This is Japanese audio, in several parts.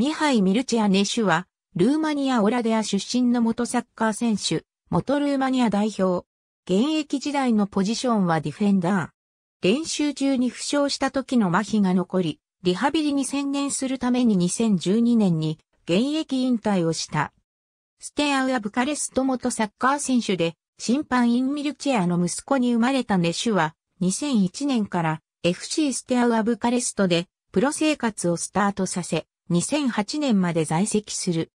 ミハイ・ミルチアネシュは、ルーマニア・オラデア出身の元サッカー選手、元ルーマニア代表。現役時代のポジションはディフェンダー。練習中に負傷した時の麻痺が残り、リハビリに専念するために2012年に現役引退をした。ステアウア・ブカレスト元サッカー選手で、審判イン・ミルチェアの息子に生まれたネシュは、2001年から FC ステアウア・ブカレストでプロ生活をスタートさせ、2008年まで在籍する。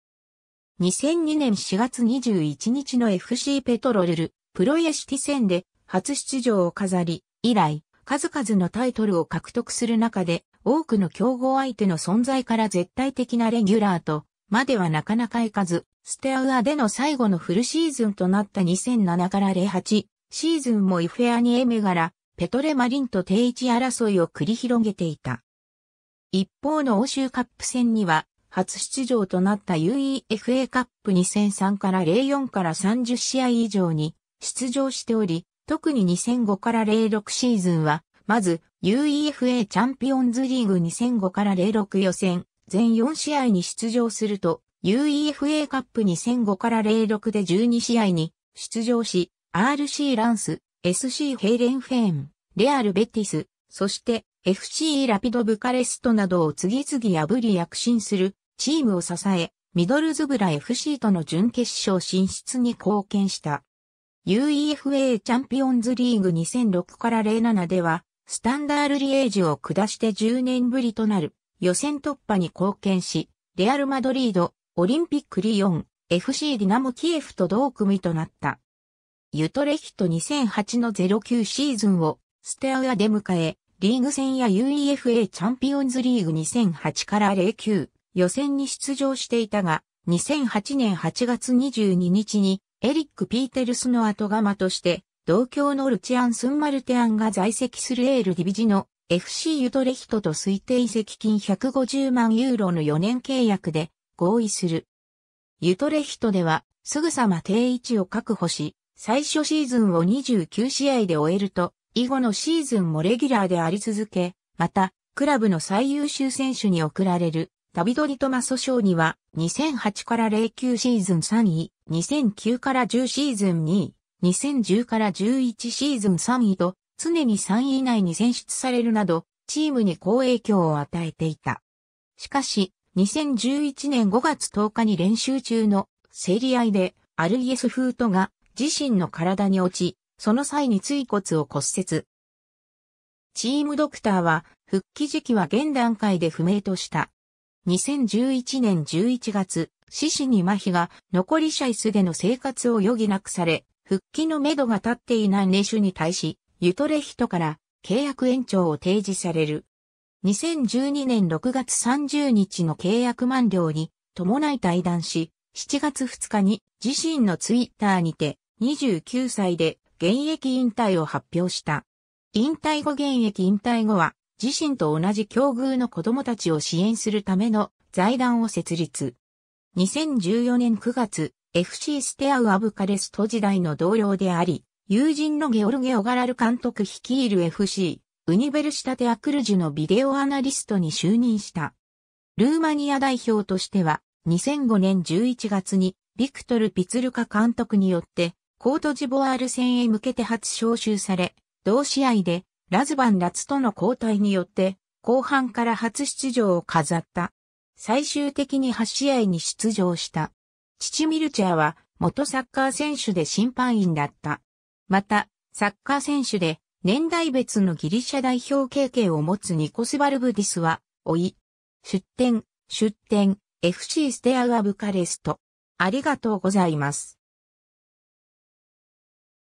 2002年4月21日の FC ペトロルル、プロヤシティ戦で初出場を飾り、以来、数々のタイトルを獲得する中で、多くの競合相手の存在から絶対的なレギュラーと、まではなかなかいかず、ステアウアでの最後のフルシーズンとなった2007から08シーズンもイフェアニエメガラ、ペトレマリンと定位置争いを繰り広げていた。一方の欧州カップ戦には、初出場となった UEFA カップ2003から04から30試合以上に出場しており、特に2005から06シーズンは、まず UEFA チャンピオンズリーグ2005から06予選、全4試合に出場すると、UEFA カップ2005から06で12試合に出場し、RC ランス、SC ヘイレンフェーン、レアルベティス、そして FC ラピドブカレストなどを次々破り躍進するチームを支え、ミドルズブラ FC との準決勝進出に貢献した。UEFA チャンピオンズリーグ2006から07では、スタンダールリエージを下して10年ぶりとなる予選突破に貢献し、レアル・マドリード、オリンピックリヨン、FC ディナモ・キエフと同組となった。ユトレヒト2008の09シーズンをステアウアで迎え、リーグ戦や UEFA チャンピオンズリーグ2008から09予選に出場していたが、2008年8月22日にエリック・ピーテルスの後釜として、同郷のルチアン・スンマルテアンが在籍するエールディビジの FC ユトレヒトと推定移籍金150万ユーロの4年契約で合意する。ユトレヒトではすぐさま定位置を確保し、最初シーズンを29試合で終えると、以後のシーズンもレギュラーであり続け、また、クラブの最優秀選手に贈られる、ダビド・リトマソ賞には、2008から09シーズン3位、2009から10シーズン2位、2010から11シーズン3位と、常に3位以内に選出されるなど、チームに好影響を与えていた。しかし、2011年5月10日に練習中の競り合いで、アルイエス・フートが自身の体に落ち、その際に椎骨を骨折。チームドクターは、復帰時期は現段階で不明とした。2011年11月、獅子に麻痺が残りャ椅子での生活を余儀なくされ、復帰のめどが立っていないネシュに対し、ユトレヒトから契約延長を提示される。2012年6月30日の契約満了に伴い対談し、7月2日に自身のツイッターにて29歳で現役引退を発表した。引退後現役引退後は、自身と同じ境遇の子供たちを支援するための財団を設立。2014年9月、FC ステアウアブカレスト時代の同僚であり、友人のゲオルゲ・オガラル監督率いる FC、ウニベルシタテアクルジュのビデオアナリストに就任した。ルーマニア代表としては、2005年11月に、ビクトル・ピツルカ監督によって、コートジボワール戦へ向けて初招集され、同試合でラズバン・ラツとの交代によって、後半から初出場を飾った。最終的に8試合に出場した。父ミルチャーは元サッカー選手で審判員だった。また、サッカー選手で年代別のギリシャ代表経験を持つニコス・バルブディスは、おい、出展、出展、FC ステアガブカレスト。ありがとうございます。